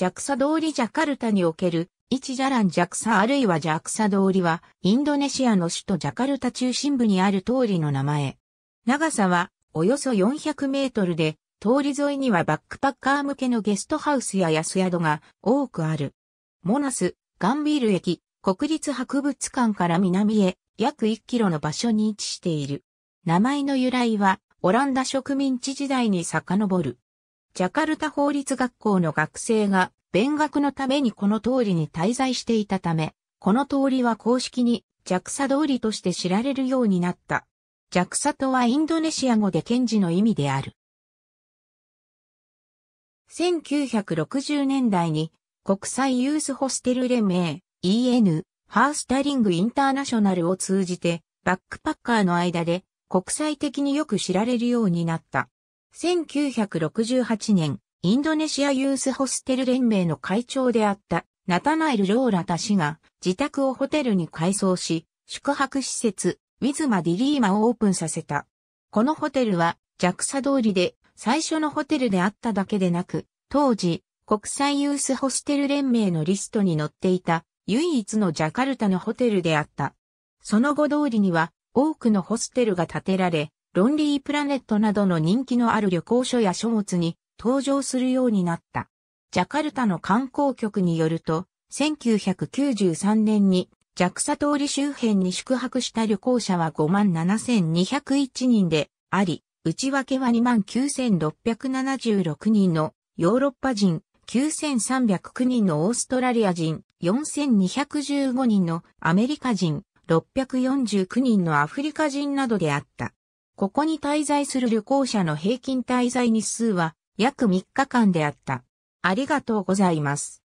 JAXA 通りジャカルタにおける、チジャラン JAXA あるいは JAXA 通りは、インドネシアの首都ジャカルタ中心部にある通りの名前。長さは、およそ400メートルで、通り沿いにはバックパッカー向けのゲストハウスや安宿が多くある。モナス、ガンビール駅、国立博物館から南へ約1キロの場所に位置している。名前の由来は、オランダ植民地時代に遡る。ジャカルタ法律学校の学生が、勉学のためにこの通りに滞在していたため、この通りは公式に JAXA 通りとして知られるようになった。JAXA とはインドネシア語で検事の意味である。1960年代に国際ユースホステル連盟 EN ハースタリングインターナショナルを通じてバックパッカーの間で国際的によく知られるようになった。1968年、インドネシアユースホステル連盟の会長であったナタナイル・ローラタ氏が自宅をホテルに改装し、宿泊施設、ウィズマ・ディリーマをオープンさせた。このホテルは、ジャクサ通りで最初のホテルであっただけでなく、当時、国際ユースホステル連盟のリストに載っていた唯一のジャカルタのホテルであった。その後通りには多くのホステルが建てられ、ロンリープラネットなどの人気のある旅行書や書物に登場するようになった。ジャカルタの観光局によると、1993年にジャクサ通り周辺に宿泊した旅行者は57,201人であり、内訳は29,676人のヨーロッパ人、9,309人のオーストラリア人、4,215人のアメリカ人、649人のアフリカ人などであった。ここに滞在する旅行者の平均滞在日数は約3日間であった。ありがとうございます。